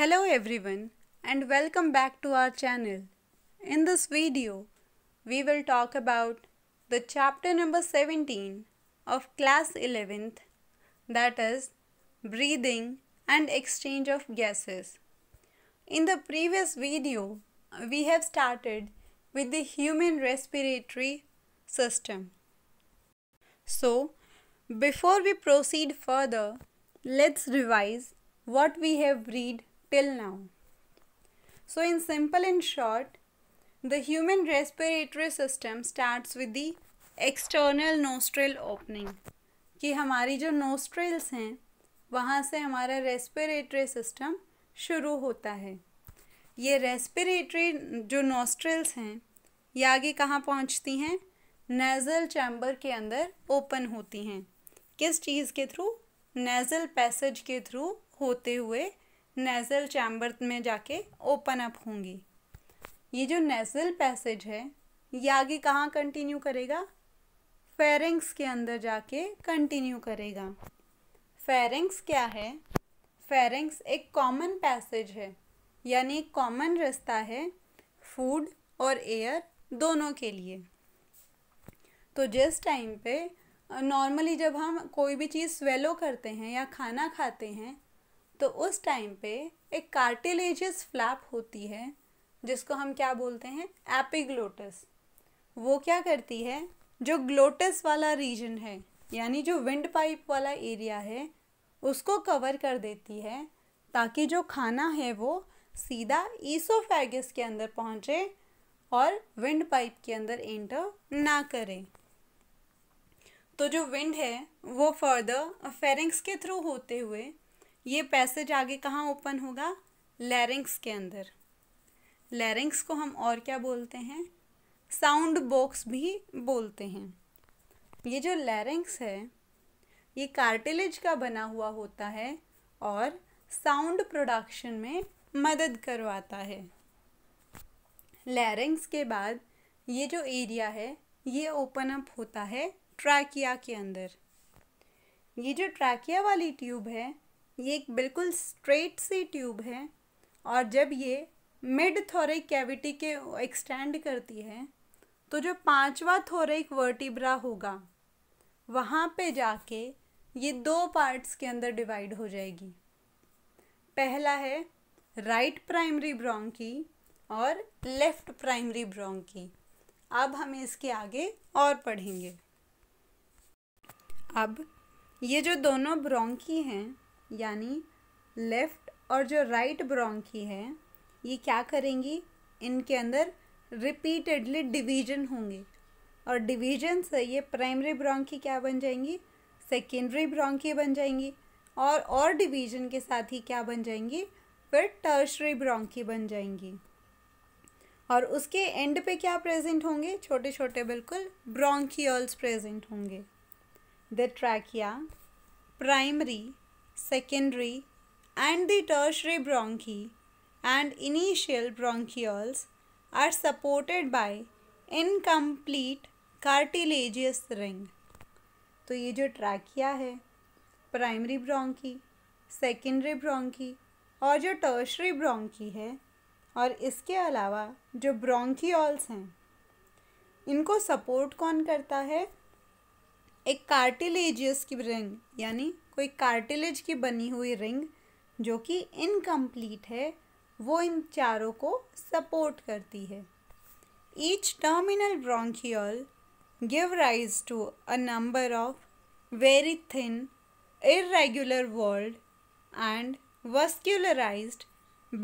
Hello everyone and welcome back to our channel. In this video, we will talk about the chapter number 17 of class 11th that is breathing and exchange of gases. In the previous video, we have started with the human respiratory system. So, before we proceed further, let's revise what we have read till now. So, in simple and short, the human respiratory system starts with the external nostril opening. कि हमारी जो nostrils हैं वहाँ से हमारा respiratory system शुरू होता है ये respiratory जो nostrils हैं ये आगे कहाँ पहुँचती हैं नेज़ल चैम्बर के अंदर ओपन होती हैं किस चीज़ के थ्रू नेज़ल पैसेज के थ्रू होते हुए नेज़ल चैम्बर में जाके ओपन अप होंगी ये जो नेज़ल पैसेज है ये आगे कहाँ कंटिन्यू करेगा फेरेंग्स के अंदर जाके कंटिन्यू करेगा फेरेंग्स क्या है फेरेंग्स एक कॉमन पैसेज है यानी एक कॉमन रास्ता है फूड और एयर दोनों के लिए तो जिस टाइम पे नॉर्मली जब हम कोई भी चीज़ स्वेलो करते हैं या खाना खाते हैं तो उस टाइम पे एक कार्टिलेजियस फ्लैप होती है जिसको हम क्या बोलते हैं एपिग्लोटस वो क्या करती है जो ग्लोटस वाला रीजन है यानी जो विंड पाइप वाला एरिया है उसको कवर कर देती है ताकि जो खाना है वो सीधा ईसोफेगस के अंदर पहुंचे और विंड पाइप के अंदर एंटर ना करे तो जो विंड है वो फर्दर फेरिंग्स के थ्रू होते हुए ये पैसेज आगे कहाँ ओपन होगा लैरिंग्स के अंदर लैरिंग्स को हम और क्या बोलते हैं साउंड बॉक्स भी बोलते हैं ये जो लैरिंग्स है ये कार्टिलेज का बना हुआ होता है और साउंड प्रोडक्शन में मदद करवाता है लैरिंग्स के बाद ये जो एरिया है ये ओपन अप होता है ट्रैकिया के अंदर ये जो ट्रैकिया वाली ट्यूब है ये एक बिल्कुल स्ट्रेट सी ट्यूब है और जब ये मिड थोरिक कैविटी के एक्सटेंड करती है तो जो पांचवा थोरिक वर्टिब्रा होगा वहाँ पे जाके ये दो पार्ट्स के अंदर डिवाइड हो जाएगी पहला है राइट प्राइमरी ब्रोंकी और लेफ्ट प्राइमरी ब्रोंकी अब हम इसके आगे और पढ़ेंगे अब ये जो दोनों ब्रोंकी हैं यानी लेफ़्ट और जो राइट ब्रोंकी है ये क्या करेंगी इनके अंदर रिपीटेडली डिवीजन होंगे और डिवीजन से ये प्राइमरी ब्रोंकी क्या बन जाएंगी सेकेंडरी ब्रोंकी बन जाएंगी और और डिवीजन के साथ ही क्या बन जाएंगी फिर टर्शरी ब्रोंकी बन जाएंगी और उसके एंड पे क्या प्रेजेंट होंगे छोटे छोटे बिल्कुल ब्रोंकियोल्स प्रेजेंट होंगे the trachea primary secondary and the tertiary bronchi and initial bronchioles are supported by incomplete cartilaginous ring. तो ये जो ट्रैकिया है प्राइमरी ब्रोंकी सेकेंडरी ब्रोंकी और जो टर्शरी ब्रोंकी है और इसके अलावा जो ब्रोंकियोल्स हैं इनको सपोर्ट कौन करता है एक कार्टिलेजियस की रिंग यानी कोई कार्टिलेज की बनी हुई रिंग जो कि इनकम्प्लीट है वो इन चारों को सपोर्ट करती है each terminal bronchial give rise to a number of very thin irregular walled and vascularised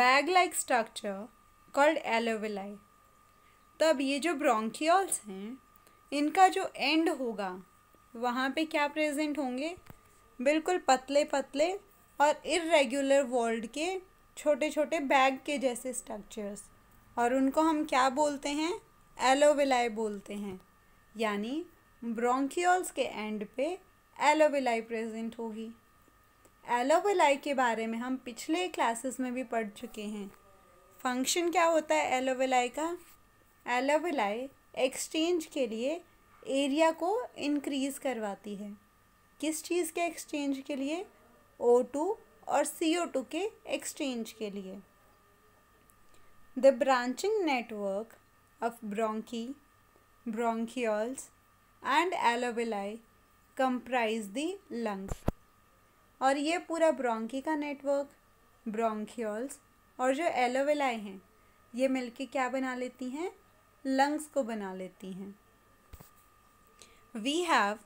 bag like structure called alveoli तब ये जो ब्रोंकियल्स हैं इनका जो एंड होगा वहाँ पे क्या प्रेजेंट होंगे बिल्कुल पतले पतले और इरेगुलर वॉल्ड के छोटे छोटे बैग के जैसे स्ट्रक्चर्स और उनको हम क्या बोलते हैं एलोविलाई बोलते हैं यानी ब्रोंकियोल्स के एंड पे एलोविलाई प्रेजेंट होगी एलोविलाई के बारे में हम पिछले क्लासेस में भी पढ़ चुके हैं फंक्शन क्या होता है एलोविलाई का एलोविलाई एक्सचेंज के लिए एरिया को इंक्रीज़ करवाती है किस चीज़ के एक्सचेंज के लिए ओ टू और सी ओ टू के एक्सचेंज के लिए the branching network of bronchi bronchioles and alveoli comprise the lungs और ये पूरा ब्रोंकी का नेटवर्क ब्रोंक्योल्स और जो एलोविलाई हैं ये मिलके क्या बना लेती हैं लंग्स को बना लेती हैं we have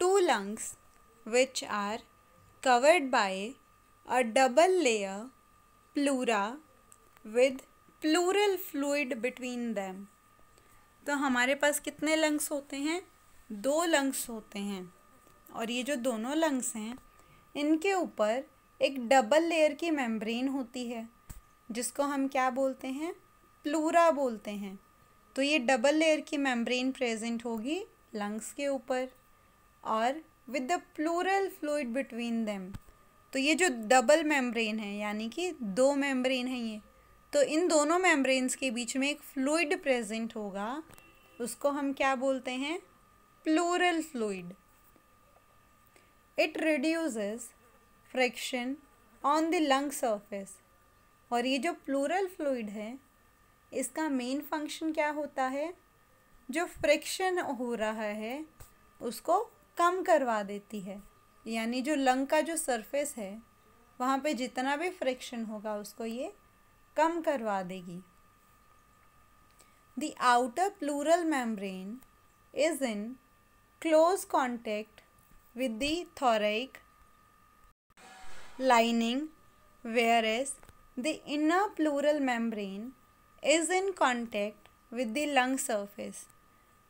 two lungs which are covered by a double layer pleura with pleural fluid between them. तो हमारे पास कितने लंग्स होते हैं दो लंग्स होते हैं और ये जो दोनों लंग्स हैं इनके ऊपर एक डबल लेयर की मेम्ब्रेन होती है जिसको हम क्या बोलते हैं प्लूरा बोलते हैं तो ये डबल लेयर की मेम्ब्रेन प्रेजेंट होगी लंग्स के ऊपर और with the pleural fluid between them तो ये जो डबल मेम्ब्रेन है यानी कि दो मेम्ब्रेन है ये तो इन दोनों मेम्ब्रेन्स के बीच में एक फ्लूड प्रेजेंट होगा उसको हम क्या बोलते हैं pleural fluid it reduces friction on the lung surface और ये जो प्लूरल फ्लूड है इसका मेन फंक्शन क्या होता है जो फ्रिक्शन हो रहा है उसको कम करवा देती है यानी जो लंग का जो सरफेस है वहाँ पे जितना भी फ्रिक्शन होगा उसको ये कम करवा देगी the outer pleural membrane is in close contact the thoracic lining where is the inner pleural membrane is in contact with the lung surface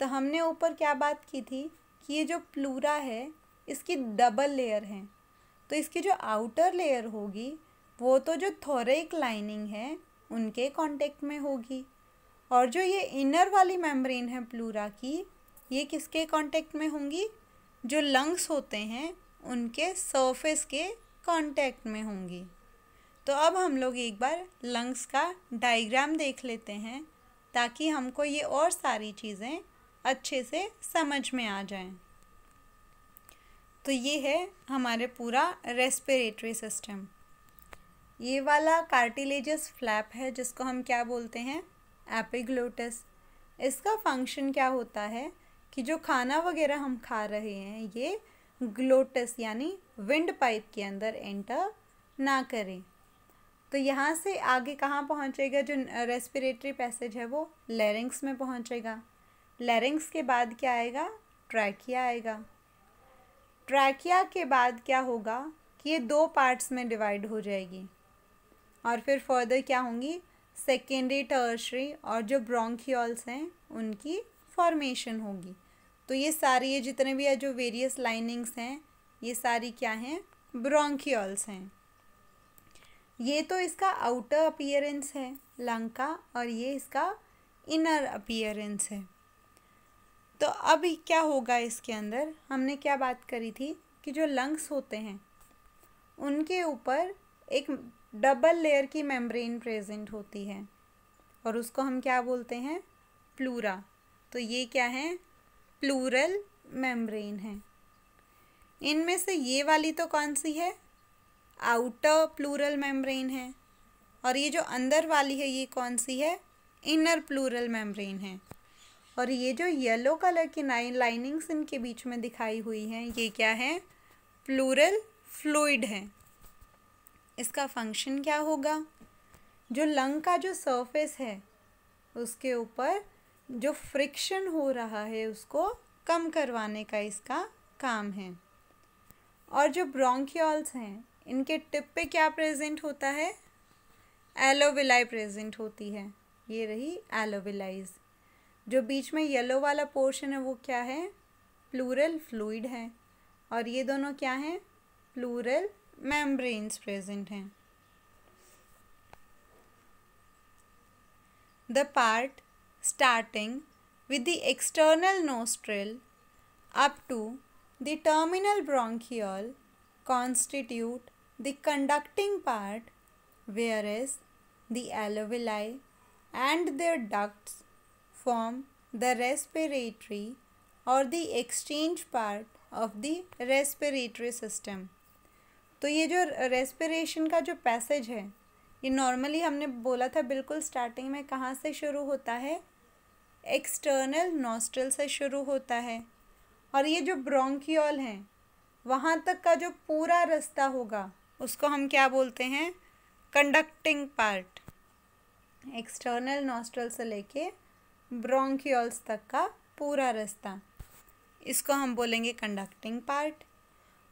तो हमने ऊपर क्या बात की थी ये जो प्लूरा है इसकी डबल लेयर है तो इसकी जो आउटर लेयर होगी वो तो जो थोरेक लाइनिंग है उनके कांटेक्ट में होगी और जो ये इनर वाली मेम्ब्रेन है प्लूरा की ये किसके कांटेक्ट में होंगी जो लंग्स होते हैं उनके सरफेस के कांटेक्ट में होंगी तो अब हम लोग एक बार लंग्स का डायग्राम देख लेते हैं ताकि हमको ये और सारी चीज़ें अच्छे से समझ में आ जाएं तो ये है हमारे पूरा रेस्पिरेटरी सिस्टम ये वाला कार्टिलेजस फ्लैप है जिसको हम क्या बोलते हैं एपिग्लोटिस इसका फंक्शन क्या होता है कि जो खाना वगैरह हम खा रहे हैं ये ग्लोटस यानी विंड पाइप के अंदर एंटर ना करें तो यहाँ से आगे कहाँ पहुँचेगा जो रेस्पिरेटरी पैसेज है वो लेरिंग्स में पहुँचेगा लैरिंग्स के बाद क्या आएगा ट्रैकिया आएगा ट्रैकिया के बाद क्या होगा कि ये दो पार्ट्स में डिवाइड हो जाएगी और फिर फर्दर क्या होंगी सेकेंडरी टर्शरी और जो ब्रोंकियोल्स हैं उनकी फॉर्मेशन होगी तो ये सारी ये जितने भी जो वेरियस लाइनिंग्स हैं ये सारी क्या हैं ब्रोंकियोल्स हैं ये तो इसका आउटर अपीयरेंस है लंग का और ये इसका इनर अपीयरेंस है तो अब क्या होगा इसके अंदर हमने क्या बात करी थी कि जो लंग्स होते हैं उनके ऊपर एक डबल लेयर की मेम्ब्रेन प्रेजेंट होती है और उसको हम क्या बोलते हैं प्लूरा तो ये क्या है प्लूरल मेम्ब्रेन है इनमें से ये वाली तो कौन सी है आउटर प्लूरल मेम्ब्रेन है और ये जो अंदर वाली है ये कौन सी है इनर प्लूरल मेम्ब्रेन है और ये जो येलो कलर की नाइन लाइनिंग्स इनके बीच में दिखाई हुई हैं ये क्या है प्लूरल फ्लूड है इसका फंक्शन क्या होगा जो लंग का जो सरफेस है उसके ऊपर जो फ्रिक्शन हो रहा है उसको कम करवाने का इसका काम है और जो ब्रोंकियोल्स हैं इनके टिप पे क्या प्रेजेंट होता है एलोविलाई प्रेजेंट होती है ये रही एलोविलाइज़ जो बीच में येलो वाला पोर्शन है वो क्या है प्लूरल फ्लूइड है और ये दोनों क्या हैं प्लूरल मेम्ब्रेन्स प्रेजेंट हैं the part starting with the external nostril up to the terminal bronchial constitute the conducting part where is the alveoli and their ducts form the respiratory और the exchange part of the respiratory system. तो ये जो respiration का जो passage है ये normally हमने बोला था बिल्कुल स्टार्टिंग में कहाँ से शुरू होता है एक्सटर्नल नोस्ट्रल से शुरू होता है और ये जो ब्रोंकियोल हैं वहाँ तक का जो पूरा रास्ता होगा उसको हम क्या बोलते हैं कंडक्टिंग पार्ट एक्सटर्नल नोस्ट्रल से लेके ब्रोंकियोल्स तक का पूरा रास्ता इसको हम बोलेंगे कंडक्टिंग पार्ट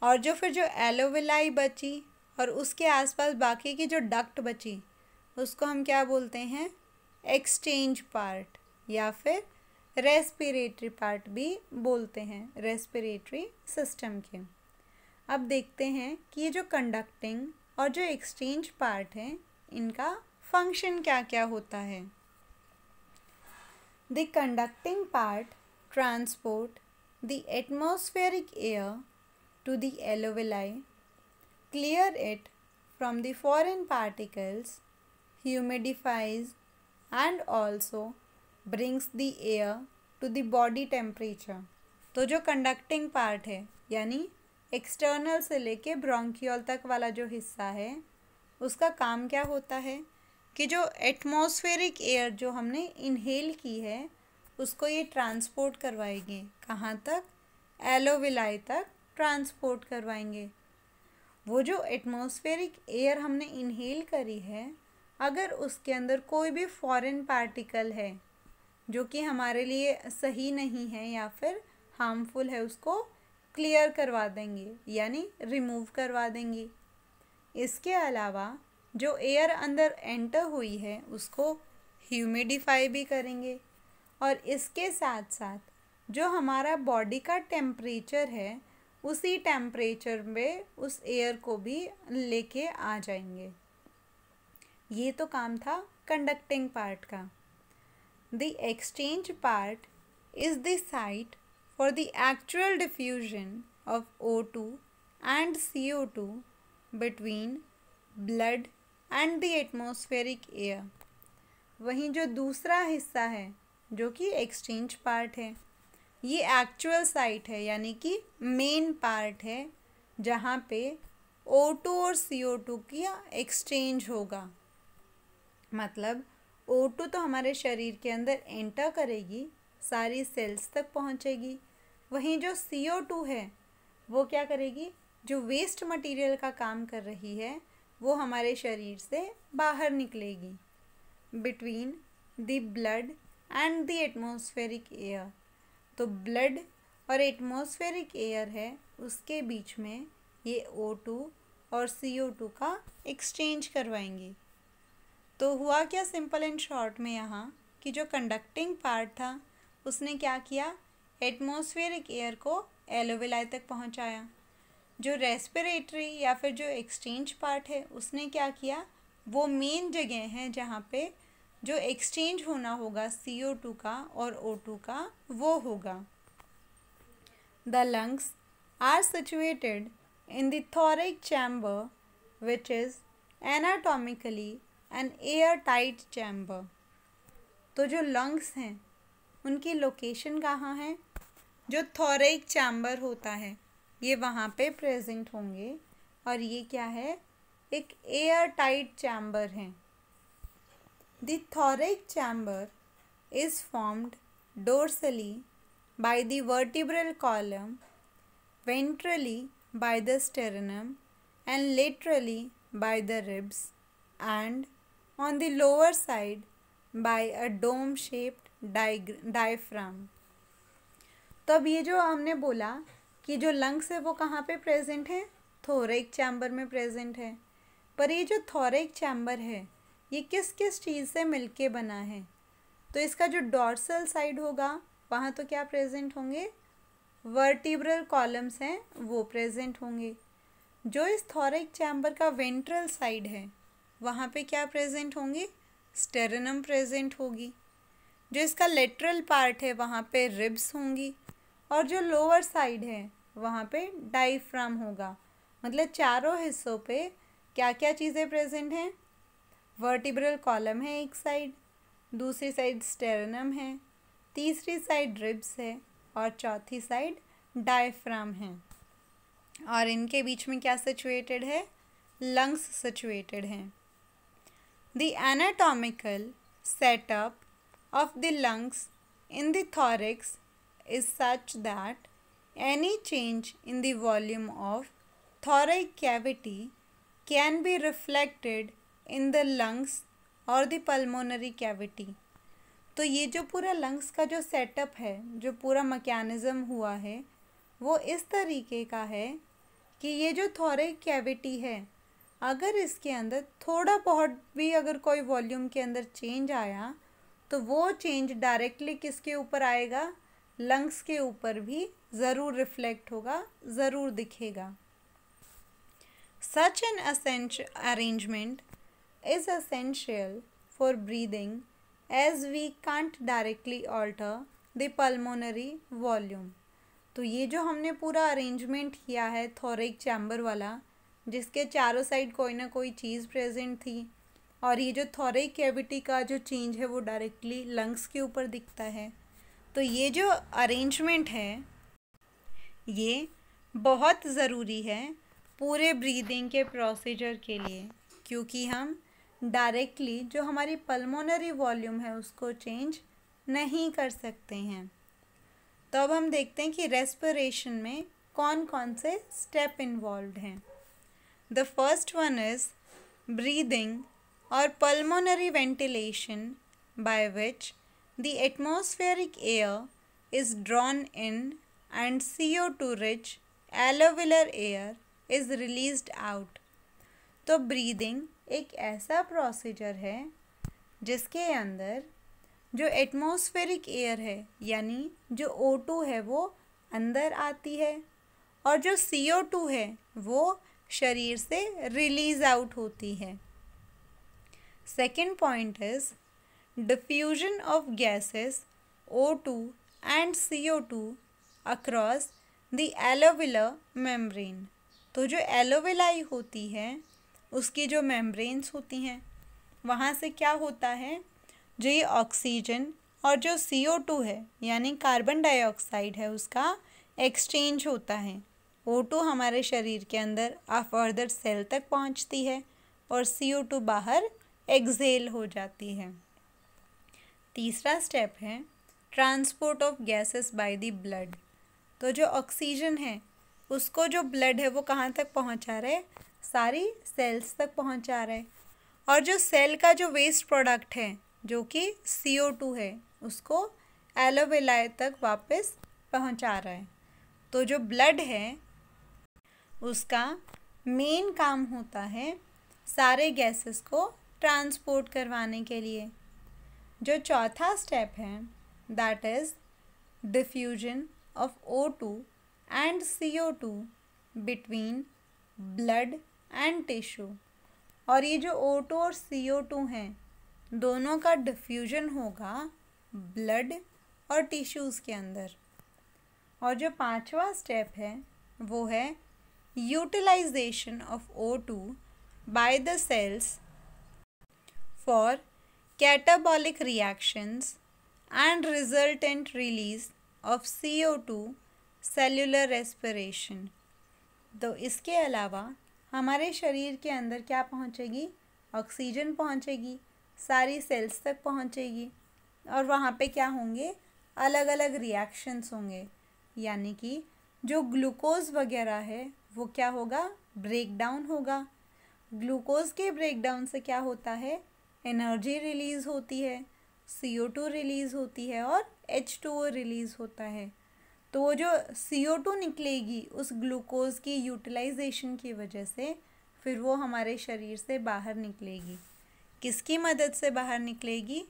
और जो फिर जो एलोविलाई बची और उसके आसपास बाकी की जो डक्ट बची उसको हम क्या बोलते हैं एक्सचेंज पार्ट या फिर रेस्पिरेटरी पार्ट भी बोलते हैं रेस्पिरेटरी सिस्टम के अब देखते हैं कि ये जो कंडक्टिंग और जो एक्सचेंज पार्ट है इनका फंक्शन क्या क्या होता है the conducting part transport the atmospheric air to the alveoli, clear it from the foreign particles, humidifies and also brings the air to the body temperature. तो जो कंडक्टिंग पार्ट है यानी एक्सटर्नल से लेके ब्रोंकियोल तक वाला जो हिस्सा है उसका काम क्या होता है कि जो एटमॉस्फेरिक एयर जो हमने इनहेल की है उसको ये ट्रांसपोर्ट करवाएंगे कहाँ तक एलोविलाई तक ट्रांसपोर्ट करवाएंगे वो जो एटमॉस्फेरिक एयर हमने इनहेल करी है अगर उसके अंदर कोई भी फॉरेन पार्टिकल है जो कि हमारे लिए सही नहीं है या फिर हार्मफुल है उसको क्लियर करवा देंगे यानी रिमूव करवा देंगे इसके अलावा जो एयर अंदर एंटर हुई है उसको ह्यूमिडिफाई भी करेंगे और इसके साथ साथ जो हमारा बॉडी का टेम्परेचर है उसी टेम्परेचर में उस एयर को भी लेके आ जाएंगे ये तो काम था कंडक्टिंग पार्ट का the exchange part is the site diffusion of O two and C O two between blood and the atmospheric air वहीं जो दूसरा हिस्सा है जो कि एक्सचेंज पार्ट है ये एक्चुअल साइट है यानी कि मेन पार्ट है जहाँ पे टू और सी ओ टू की एक्सचेंज होगा मतलब टू तो हमारे शरीर के अंदर एंटर करेगी सारी सेल्स तक पहुँचेगी वहीं जो सी ओ टू है वो क्या करेगी जो वेस्ट मटेरियल का काम कर रही है वो हमारे शरीर से बाहर निकलेगी between the blood and the atmospheric air तो ब्लड और एटमोसफेरिक एयर है उसके बीच में ये ओ टू और सी ओ टू का एक्सचेंज करवाएंगे तो हुआ क्या सिंपल एंड शॉर्ट में यहाँ कि जो कंडक्टिंग पार्ट था उसने क्या किया एटमॉस्फेरिक एयर को एलोवेलाई तक पहुँचाया जो रेस्पिरेटरी या फिर जो एक्सचेंज पार्ट है उसने क्या किया वो मेन जगह है जहाँ पे जो एक्सचेंज होना होगा सी ओ टू का और ओ टू का वो होगा the lungs are situated in thoracic chamber which is anatomically an air tight chamber तो जो लंग्स हैं उनकी लोकेशन कहाँ है जो थॉरिक चैम्बर होता है ये वहाँ पे प्रेजेंट होंगे और ये क्या है एक एयर टाइट चैम्बर है thoracic chamber is formed dorsally by the vertebral column ventrally by the sternum and laterally by the ribs and on the lower side by a dome shaped डाइग्र diaphragm तो अब ये जो हमने बोला कि जो लंग्स है वो कहाँ पे प्रेजेंट है थोरेक चैम्बर में प्रेजेंट है पर ये जो थोरेक चैम्बर है ये किस किस चीज़ से मिलके बना है तो इसका जो डॉर्सल साइड होगा वहाँ तो क्या प्रेजेंट होंगे वर्टिब्रल कॉलम्स हैं वो प्रेजेंट होंगे जो इस थोरेक चैम्बर का वेंट्रल साइड है वहाँ पे क्या प्रेजेंट होंगे स्टेरनम प्रेजेंट होगी जो इसका लेटरल पार्ट है वहाँ पे रिब्स होंगी और जो लोअर साइड है वहाँ पे डाईफ्राम होगा मतलब चारों हिस्सों पे क्या क्या चीज़ें प्रेजेंट हैं वर्टिब्रल कॉलम है एक साइड दूसरी साइड स्टेरनम है तीसरी साइड रिब्स है और चौथी साइड डायफ्राम है और इनके बीच में क्या सिचुएटेड है लंग्स सिचुएटेड हैं the anatomical setup of the lungs in the thorax is such Any change in the volume of thoracic cavity can be reflected in the lungs और the pulmonary cavity. तो ये जो पूरा lungs का जो setup है जो पूरा मकैनिज़म हुआ है वो इस तरीके का है कि ये जो थोरिक कैविटी है अगर इसके अंदर थोड़ा बहुत भी अगर कोई वॉल्यूम के अंदर चेंज आया तो वो चेंज डायरेक्टली किसके ऊपर आएगा लंग्स के ऊपर भी ज़रूर रिफ्लेक्ट होगा ज़रूर दिखेगा सच एन असेंच arrangement is essential for breathing as we can't directly alter the pulmonary volume तो ये जो हमने पूरा अरेंजमेंट किया है थोरिक चैम्बर वाला जिसके चारों साइड कोई ना कोई चीज़ प्रेजेंट थी और ये जो थोरिक कैविटी का जो चेंज है वो डायरेक्टली लंग्स के ऊपर दिखता है तो ये जो अरेंजमेंट है ये बहुत ज़रूरी है पूरे ब्रीदिंग के प्रोसीजर के लिए क्योंकि हम डायरेक्टली जो हमारी पल्मोनरी वॉल्यूम है उसको चेंज नहीं कर सकते हैं तो अब हम देखते हैं कि रेस्पिरेशन में कौन कौन से स्टेप इन्वॉल्व हैं the first one is breathing और pulmonary ventilation by which The atmospheric air is drawn in and CO2 rich alveolar air is release out तो ब्रीदिंग एक ऐसा प्रोसीजर है जिसके अंदर जो एटमॉस्फेरिक एयर है यानी जो ओ टू है वो अंदर आती है और जो सी ओ टू है वो शरीर से रिलीज़ आउट होती है second point is diffusion of gases O2 and CO2 across the alveolar membrane. तो जो एलोविलाई होती है उसकी जो मेम्ब्रेन्स होती हैं वहाँ से क्या होता है जो ये ऑक्सीजन और जो सी ओ टू है यानी कार्बन डाइऑक्साइड है उसका एक्सचेंज होता है ओ टू हमारे शरीर के अंदर फर्दर सेल तक पहुँचती है और सी ओ टू बाहर एक्जेल हो जाती है तीसरा स्टेप है transport of gases by the blood तो जो ऑक्सीजन है उसको जो ब्लड है वो कहाँ तक पहुँचा रहे सारी सेल्स तक पहुँचा रहे और जो सेल का जो वेस्ट प्रोडक्ट है जो कि सी ओ टू है उसको एलोवेलाए तक वापस पहुँचा रहा है तो जो ब्लड है उसका मेन काम होता है सारे गैसेस को ट्रांसपोर्ट करवाने के लिए जो चौथा स्टेप है that is diffusion of O two and C O two between blood and tissue और ये जो ओ टू और सी ओ टू हैं दोनों का डिफ्यूजन होगा ब्लड और टिश्यूज़ के अंदर और जो पांचवा स्टेप है वो है utilization of O two by the cells for catabolic reactions and resultant release of CO2 cellular respiration. तो इसके अलावा हमारे शरीर के अंदर क्या पहुंचेगी ऑक्सीजन पहुंचेगी सारी सेल्स तक पहुंचेगी और वहाँ पे क्या होंगे अलग अलग रिएक्शंस होंगे यानी कि जो ग्लूकोज़ वगैरह है वो क्या होगा ब्रेकडाउन होगा ग्लूकोज़ के ब्रेकडाउन से क्या होता है एनर्जी रिलीज़ होती है सी ओ टू रिलीज़ होती है और एच टू ओ रिलीज़ होता है तो वो जो सी ओ टू निकलेगी उस ग्लूकोज़ की यूटिलाइजेशन की वजह से फिर वो हमारे शरीर से बाहर निकलेगी किसकी मदद से बाहर निकलेगी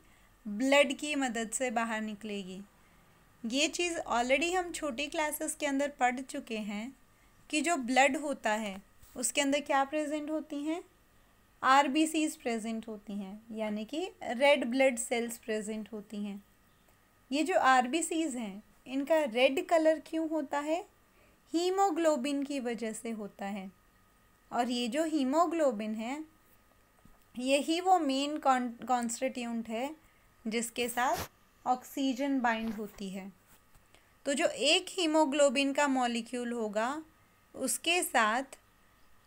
ब्लड की मदद से बाहर निकलेगी ये चीज़ ऑलरेडी हम छोटी क्लासेस के अंदर पढ़ चुके हैं कि जो ब्लड होता है उसके अंदर क्या प्रेजेंट होती हैं आर प्रेजेंट होती हैं यानी कि रेड ब्लड सेल्स प्रेजेंट होती हैं ये जो आर हैं इनका रेड कलर क्यों होता है हीमोग्लोबिन की वजह से होता है और ये जो हीमोग्लोबिन है यही वो मेन कॉन्स्टिट्यूंट है जिसके साथ ऑक्सीजन बाइंड होती है तो जो एक हीमोग्लोबिन का मॉलिक्यूल होगा उसके साथ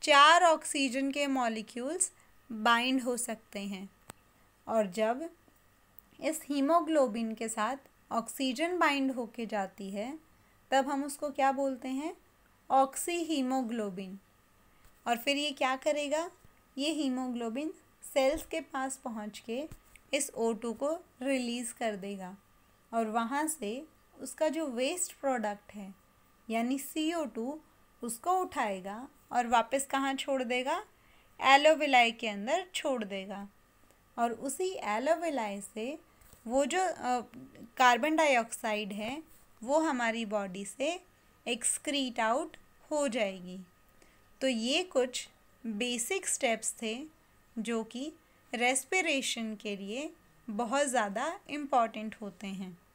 चार ऑक्सीजन के मॉलिक्यूल्स बाइंड हो सकते हैं और जब इस हीमोग्लोबिन के साथ ऑक्सीजन बाइंड होके जाती है तब हम उसको क्या बोलते हैं ऑक्सी हीमोग्लोबिन और फिर ये क्या करेगा ये हीमोग्लोबिन सेल्स के पास पहुंच के इस ओ टू को रिलीज़ कर देगा और वहाँ से उसका जो वेस्ट प्रोडक्ट है यानी सी ओ टू उसको उठाएगा और वापस कहाँ छोड़ देगा एलोविलाई के अंदर छोड़ देगा और उसी एलोविलाई से वो जो कार्बन डाइऑक्साइड है वो हमारी बॉडी से एक्सक्रीट आउट हो जाएगी तो ये कुछ बेसिक स्टेप्स थे जो कि रेस्पिरेशन के लिए बहुत ज़्यादा इम्पॉर्टेंट होते हैं